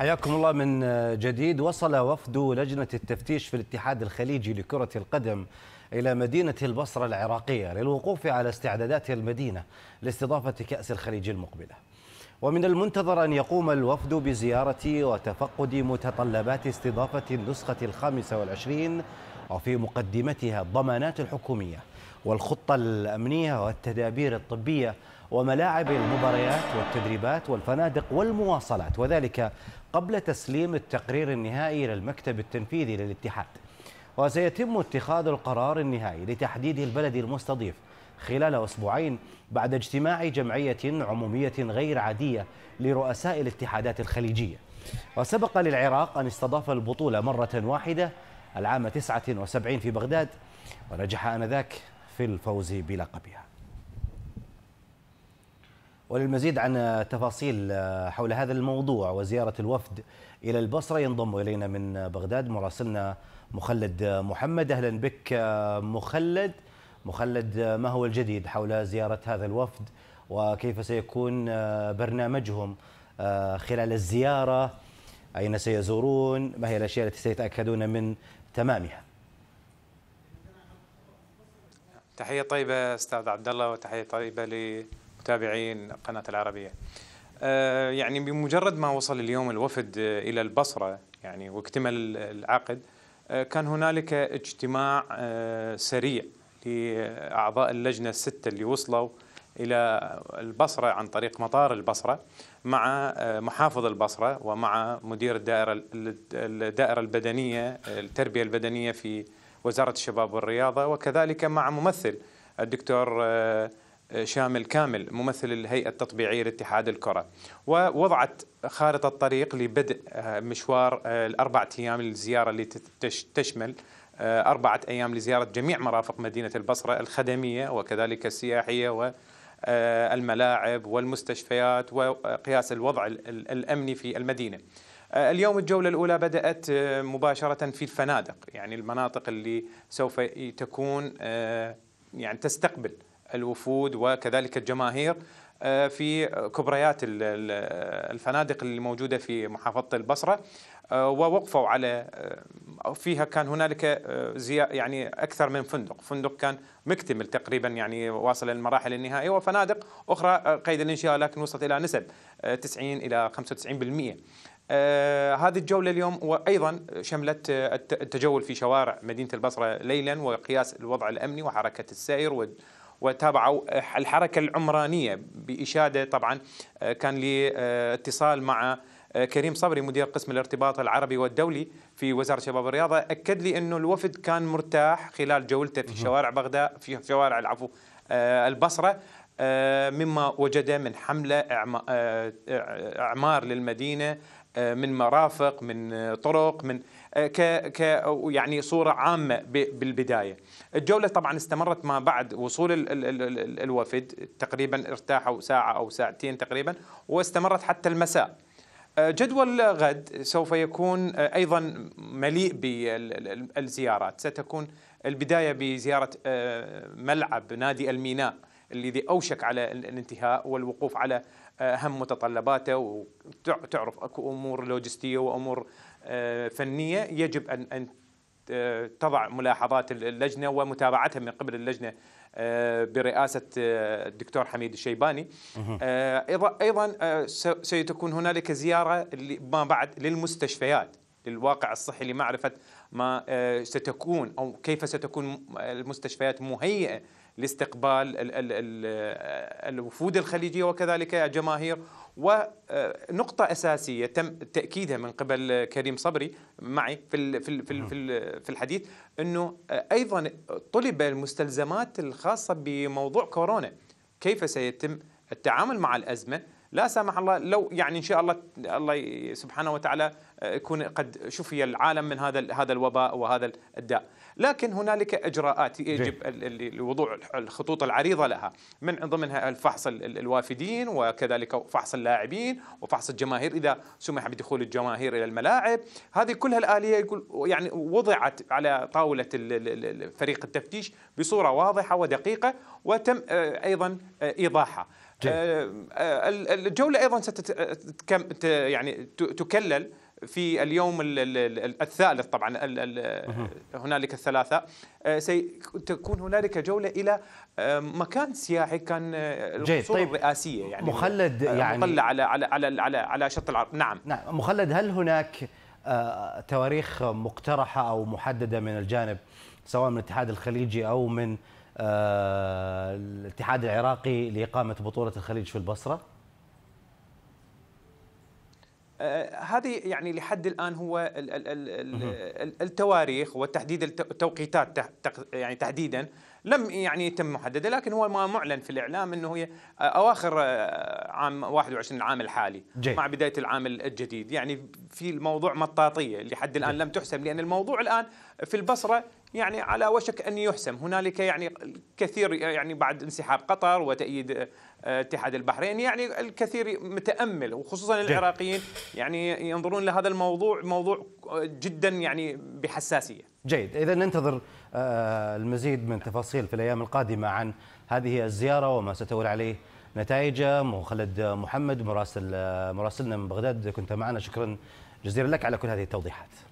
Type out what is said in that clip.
حياكم الله من جديد وصل وفد لجنة التفتيش في الاتحاد الخليجي لكرة القدم إلى مدينة البصرة العراقية للوقوف على استعدادات المدينة لاستضافة كأس الخليج المقبلة ومن المنتظر أن يقوم الوفد بزيارة وتفقد متطلبات استضافة النسخة الخامسة والعشرين وفي مقدمتها الضمانات الحكومية والخطة الأمنية والتدابير الطبية وملاعب المباريات والتدريبات والفنادق والمواصلات وذلك قبل تسليم التقرير النهائي للمكتب التنفيذي للاتحاد وسيتم اتخاذ القرار النهائي لتحديد البلد المستضيف خلال أسبوعين بعد اجتماع جمعية عمومية غير عادية لرؤساء الاتحادات الخليجية وسبق للعراق أن استضاف البطولة مرة واحدة العام 79 في بغداد ونجح آنذاك في الفوز بلقبها وللمزيد عن تفاصيل حول هذا الموضوع وزيارة الوفد إلى البصرة ينضم إلينا من بغداد مراسلنا مخلد محمد أهلا بك مخلد مخلد ما هو الجديد حول زيارة هذا الوفد وكيف سيكون برنامجهم خلال الزيارة أين سيزورون ما هي الأشياء التي سيتأكدون من تمامها تحية طيبة أستاذ عبد الله وتحية طيبة متابعين قناة العربية آه، يعني بمجرد ما وصل اليوم الوفد آه، إلى البصرة يعني واكتمل العقد آه، كان هنالك اجتماع سريع لأعضاء اللجنة الستة اللي وصلوا إلى البصرة عن طريق مطار البصرة مع محافظ البصرة ومع مدير الدائرة الدائرة البدنية التربية البدنية في وزارة الشباب والرياضة وكذلك مع ممثل الدكتور شامل كامل ممثل الهيئة التطبيعية لاتحاد الكرة ووضعت خارطة طريق لبدء آه، مشوار آه، الأربعة أيام للزيارة اللي تشمل آه، أربعة أيام لزيارة جميع مرافق مدينة البصرة الخدمية وكذلك السياحية و الملاعب والمستشفيات وقياس الوضع الامني في المدينه. اليوم الجوله الاولى بدات مباشره في الفنادق، يعني المناطق اللي سوف تكون يعني تستقبل الوفود وكذلك الجماهير آه، في كبريات الفنادق اللي موجوده في محافظه البصره آه، ووقفوا على آه، فيها كان هنالك يعني اكثر من فندق، فندق كان مكتمل تقريبا يعني واصل المراحل النهائيه وفنادق اخرى قيد الانشاء لكن وصلت الى نسب 90 الى 95%. آه هذه الجولة اليوم وأيضا شملت التجول في شوارع مدينة البصرة ليلا وقياس الوضع الأمني وحركة السير وتابعوا الحركة العمرانية بإشادة طبعا آه، كان لي اتصال مع آه، كريم صبري مدير قسم الارتباط العربي والدولي في وزاره شباب الرياضه اكد لي انه الوفد كان مرتاح خلال جولته في شوارع بغداد في شوارع العفو آه، البصره مما وجد من حمله اعمار للمدينه من مرافق من طرق من آه، ك يعني صوره عامه بالبدايه. الجوله طبعا استمرت ما بعد وصول ال ال ال الوفد تقريبا ارتاحوا ساعه او ساعتين تقريبا واستمرت حتى المساء. آه، جدول غد سوف يكون آه، ايضا مليء بالزيارات، ستكون البدايه بزياره ملعب نادي الميناء الذي اوشك على الانتهاء والوقوف على اهم متطلباته وتعرف اكو امور لوجستيه وامور آه، فنيه يجب ان ان آه، تضع ملاحظات اللجنه ومتابعتها من قبل اللجنه آه، برئاسه الدكتور حميد الشيباني ايضا ستكون هنالك زياره ما بعد للمستشفيات للواقع الصحي لمعرفه ما ستكون او كيف ستكون المستشفيات مهيئه لاستقبال الوفود الخليجيه وكذلك الجماهير ونقطة أساسية تم تأكيدها من قبل كريم صبري معي في في في الحديث أنه أيضا طلب المستلزمات الخاصة بموضوع كورونا كيف سيتم التعامل مع الأزمة لا سمح الله لو يعني إن شاء الله الله سبحانه وتعالى يكون قد شفي العالم من هذا هذا الوباء وهذا الداء لكن هنالك اجراءات يجب لوضوع الخطوط العريضه لها من ضمنها الفحص الوافدين وكذلك فحص اللاعبين وفحص الجماهير اذا سمح بدخول الجماهير الى الملاعب هذه كلها الاليه يقول يعني وضعت على طاوله فريق التفتيش بصوره واضحه ودقيقه وتم آه، ايضا آه، ايضاحها آه، الجوله ايضا ستت يعني تكلل في اليوم الثالث طبعا هنالك الثلاثاء آه، ستكون هنالك جوله الى مكان سياحي كان آه، القصور طيب الرئاسيه يعني مخلد آه، يعني مطلة على على على على, على شط العرب نعم نعم مخلد هل هناك تواريخ مقترحه او محدده من الجانب سواء من الاتحاد الخليجي او من الاتحاد العراقي لاقامه بطوله الخليج في البصره؟ آه، هذه يعني لحد الان هو التواريخ وتحديد التوقيتات يعني تحديدا لم يعني يتم محدده لكن هو ما معلن في الاعلام انه هي اواخر آه، عام 21 العام الحالي جي. مع بدايه العام الجديد يعني في الموضوع مطاطيه لحد الان لم تحسم لان الموضوع الان في البصره يعني على وشك ان يحسم هنالك يعني الكثير يعني بعد انسحاب قطر وتأييد آه، اتحاد البحرين يعني الكثير متامل وخصوصا العراقيين يعني ينظرون لهذا الموضوع موضوع جدا يعني بحساسيه جيد اذا ننتظر آه، المزيد من تفاصيل في الأيام القادمة عن هذه الزيارة وما ستولى عليه نتائجها مخلد محمد مراسل آه، مراسلنا من بغداد كنت معنا شكرا جزيلا لك على كل هذه التوضيحات